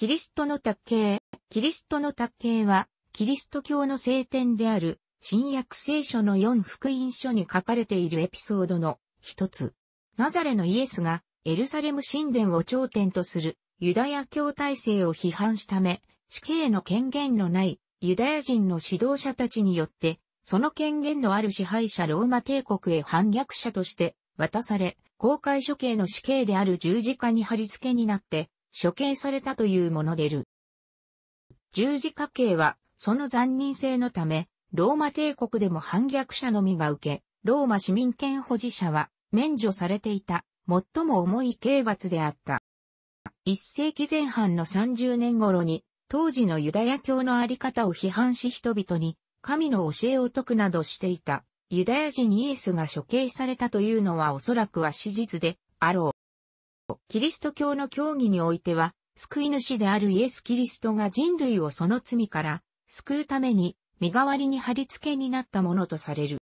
キリストの卓形。キリストの卓形は、キリスト教の聖典である、新約聖書の4福音書に書かれているエピソードの一つ。ナザレのイエスが、エルサレム神殿を頂点とする、ユダヤ教体制を批判しため、死刑の権限のない、ユダヤ人の指導者たちによって、その権限のある支配者ローマ帝国へ反逆者として、渡され、公開処刑の死刑である十字架に貼り付けになって、処刑されたというものでる。十字架刑は、その残忍性のため、ローマ帝国でも反逆者のみが受け、ローマ市民権保持者は免除されていた、最も重い刑罰であった。一世紀前半の30年頃に、当時のユダヤ教のあり方を批判し人々に、神の教えを説くなどしていた、ユダヤ人イエスが処刑されたというのはおそらくは史実で、あろう。キリスト教の教義においては、救い主であるイエス・キリストが人類をその罪から救うために身代わりに貼り付けになったものとされる。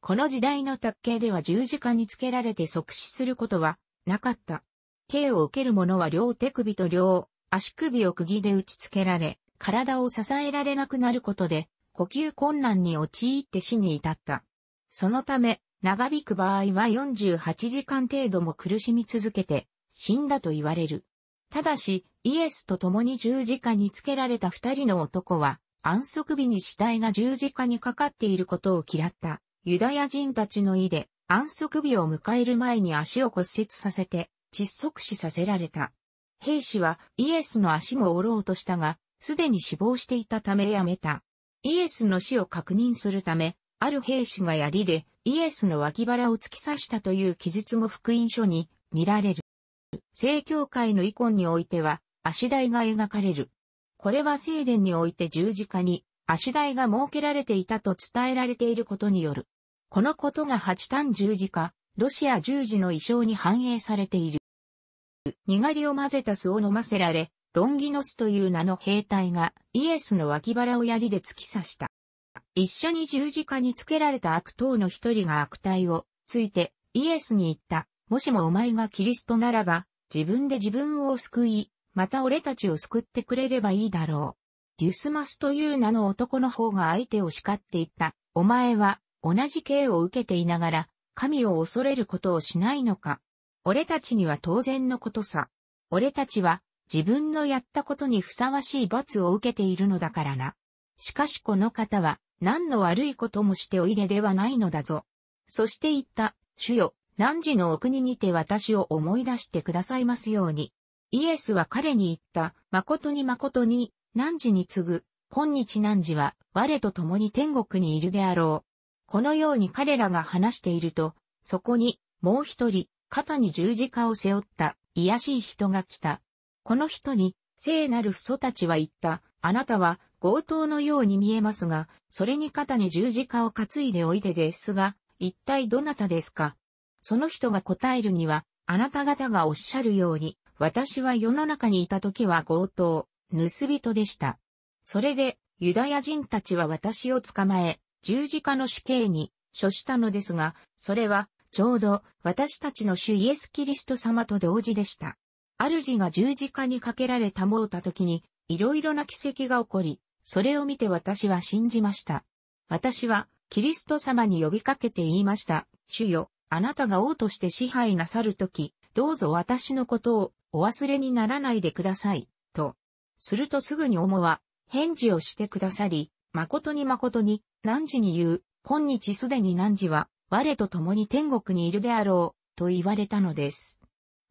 この時代の卓球では十字架につけられて即死することはなかった。刑を受ける者は両手首と両足首を釘で打ち付けられ、体を支えられなくなることで呼吸困難に陥って死に至った。そのため、長引く場合は48時間程度も苦しみ続けて死んだと言われる。ただし、イエスと共に十字架につけられた二人の男は、安息日に死体が十字架にかかっていることを嫌った。ユダヤ人たちの意で、安息日を迎える前に足を骨折させて、窒息死させられた。兵士はイエスの足も折ろうとしたが、すでに死亡していたためやめた。イエスの死を確認するため、ある兵士が槍でイエスの脇腹を突き刺したという記述も福音書に見られる。聖教会のイコンにおいては、足台が描かれる。これは聖殿において十字架に足台が設けられていたと伝えられていることによる。このことが八単十字架、ロシア十字の意匠に反映されている。にがりを混ぜた酢を飲ませられ、ロンギノスという名の兵隊がイエスの脇腹を槍で突き刺した。一緒に十字架につけられた悪党の一人が悪態をついてイエスに言った。もしもお前がキリストならば、自分で自分を救い、また俺たちを救ってくれればいいだろう。デュスマスという名の男の方が相手を叱っていった。お前は同じ刑を受けていながら、神を恐れることをしないのか。俺たちには当然のことさ。俺たちは自分のやったことにふさわしい罰を受けているのだからな。しかしこの方は何の悪いこともしておいでではないのだぞ。そして言った、主よ、汝のお国にて私を思い出してくださいますように。イエスは彼に言った、誠に誠に、汝に次ぐ、今日汝は我と共に天国にいるであろう。このように彼らが話していると、そこに、もう一人、肩に十字架を背負った、癒しい人が来た。この人に、聖なる父祖たちは言った、あなたは強盗のように見えますが、それに肩に十字架を担いでおいでですが、一体どなたですかその人が答えるには、あなた方がおっしゃるように、私は世の中にいた時は強盗、盗人でした。それで、ユダヤ人たちは私を捕まえ、十字架の死刑に処したのですが、それは、ちょうど私たちの主イエス・キリスト様と同時でした。主が十字架にかけられたもうた時に、いろいろな奇跡が起こり、それを見て私は信じました。私は、キリスト様に呼びかけて言いました。主よ、あなたが王として支配なさるとき、どうぞ私のことをお忘れにならないでください、と。するとすぐに主は、返事をしてくださり、誠に誠に、何時に言う、今日すでに何時は、我と共に天国にいるであろう、と言われたのです。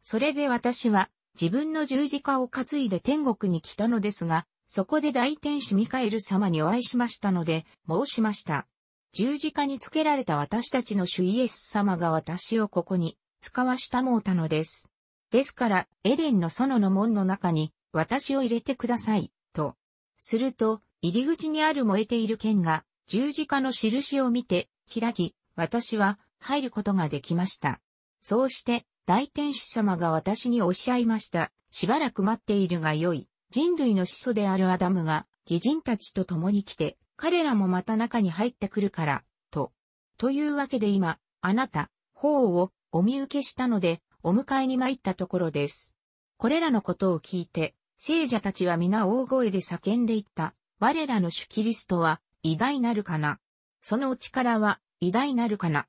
それで私は、自分の十字架を担いで天国に来たのですが、そこで大天使ミカエル様にお会いしましたので、申しました。十字架につけられた私たちの主イエス様が私をここに使わしたもうたのです。ですから、エデンの園の門の中に私を入れてください、と。すると、入り口にある燃えている剣が十字架の印を見て開き、私は入ることができました。そうして、大天使様が私におっしゃいました。しばらく待っているがよい。人類の始祖であるアダムが、義人たちと共に来て、彼らもまた中に入ってくるから、と。というわけで今、あなた、法をお見受けしたので、お迎えに参ったところです。これらのことを聞いて、聖者たちは皆大声で叫んでいった。我らの主キリストは、偉大なるかな。そのお力は、偉大なるかな。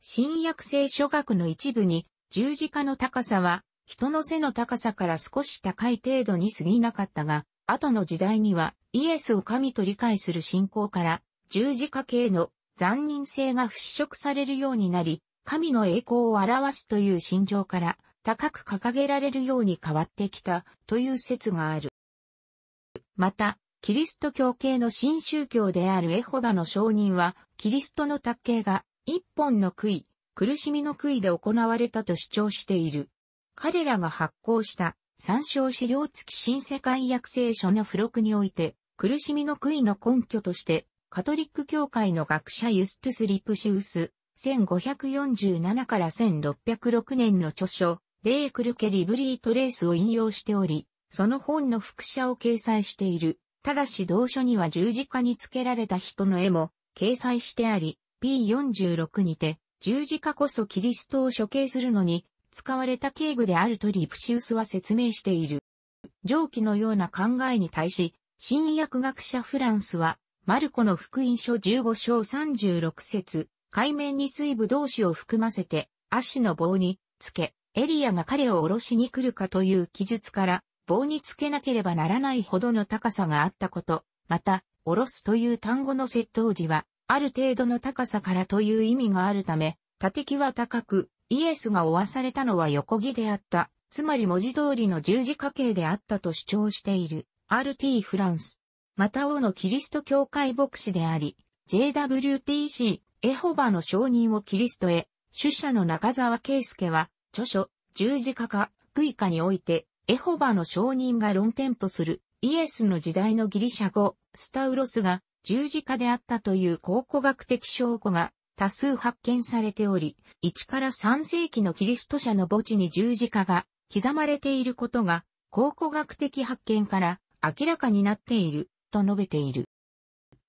新約聖書学の一部に、十字架の高さは、人の背の高さから少し高い程度に過ぎなかったが、後の時代にはイエスを神と理解する信仰から十字架形の残忍性が払拭されるようになり、神の栄光を表すという心情から高く掲げられるように変わってきたという説がある。また、キリスト教系の新宗教であるエホバの証人は、キリストの卓形が一本の杭、苦しみの杭で行われたと主張している。彼らが発行した参照資料付き新世界約聖書の付録において、苦しみの悔いの根拠として、カトリック教会の学者ユストゥス・リプシウス、1547から1606年の著書、デークルケリブリートレースを引用しており、その本の副写を掲載している。ただし同書には十字架につけられた人の絵も掲載してあり、P46 にて、十字架こそキリストを処刑するのに使われた警具であるとリプシウスは説明している。上記のような考えに対し、新薬学者フランスは、マルコの福音書15章36節、海面に水部同士を含ませて、足の棒につけ、エリアが彼を下ろしに来るかという記述から、棒につけなければならないほどの高さがあったこと、また、下ろすという単語の窃盗時は、ある程度の高さからという意味があるため、縦木は高く、イエスが負わされたのは横木であった、つまり文字通りの十字架形であったと主張している RT フランス。また王のキリスト教会牧師であり、JWTC エホバの証人をキリストへ、主者の中沢圭介は、著書、十字架か、クイカにおいて、エホバの証人が論点とする、イエスの時代のギリシャ語、スタウロスが、十字架であったという考古学的証拠が多数発見されており、1から3世紀のキリスト者の墓地に十字架が刻まれていることが考古学的発見から明らかになっていると述べている。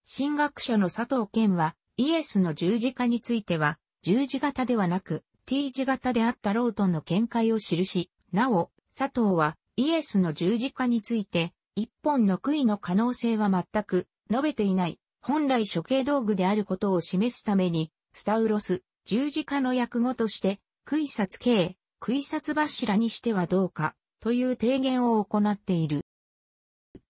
神学者の佐藤健はイエスの十字架については十字型ではなく T 字型であったロートンの見解を記し、なお佐藤はイエスの十字架について一本の杭の可能性は全く述べていない本来処刑道具であることを示すためにスタウロス、十字架の訳語として、悔殺刑、悔殺柱にしてはどうか、という提言を行っている。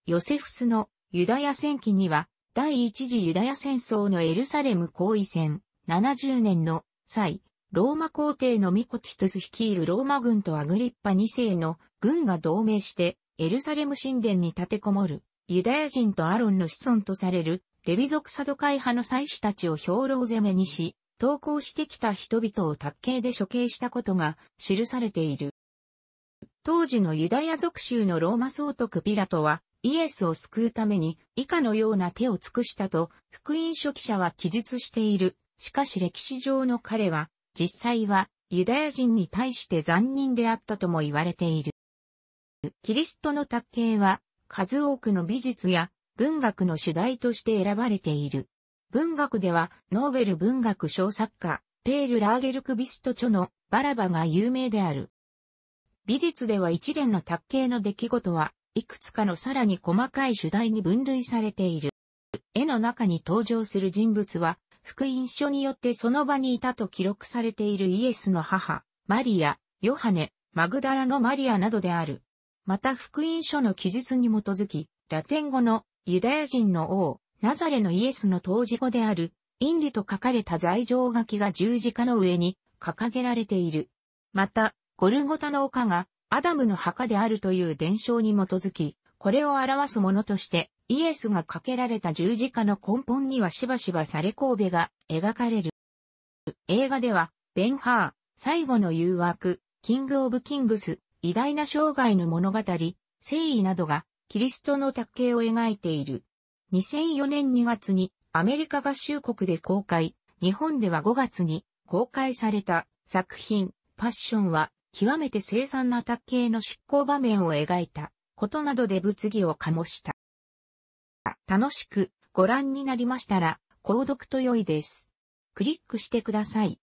ヨセフスのユダヤ戦記には、第一次ユダヤ戦争のエルサレム行為戦、70年の際、ローマ皇帝のミコティトス率いるローマ軍とアグリッパ2世の軍が同盟してエルサレム神殿に立てこもるユダヤ人とアロンの子孫とされる、レビ族サドカイ派の祭司たちを兵糧攻めにし、投降してきた人々を卓刑で処刑したことが記されている。当時のユダヤ族州のローマ総督ピラトは、イエスを救うために以下のような手を尽くしたと、福音書記者は記述している。しかし歴史上の彼は、実際はユダヤ人に対して残忍であったとも言われている。キリストの卓刑は数多くの美術や文学の主題として選ばれている。文学では、ノーベル文学賞作家、ペール・ラーゲルクビスト著のバラバが有名である。美術では一連の卓形の出来事は、いくつかのさらに細かい主題に分類されている。絵の中に登場する人物は、福音書によってその場にいたと記録されているイエスの母、マリア、ヨハネ、マグダラのマリアなどである。また福音書の記述に基づき、ラテン語のユダヤ人の王、ナザレのイエスの当時語である、インリと書かれた罪状書きが十字架の上に掲げられている。また、ゴルゴタの丘がアダムの墓であるという伝承に基づき、これを表すものとして、イエスがかけられた十字架の根本にはしばしばされ神戸が描かれる。映画では、ベンハー、最後の誘惑、キング・オブ・キングス、偉大な生涯の物語、誠意などが、キリストの卓形を描いている。2004年2月にアメリカ合衆国で公開、日本では5月に公開された作品、パッションは極めて凄惨な卓形の執行場面を描いたことなどで物議を醸した。楽しくご覧になりましたら、購読と良いです。クリックしてください。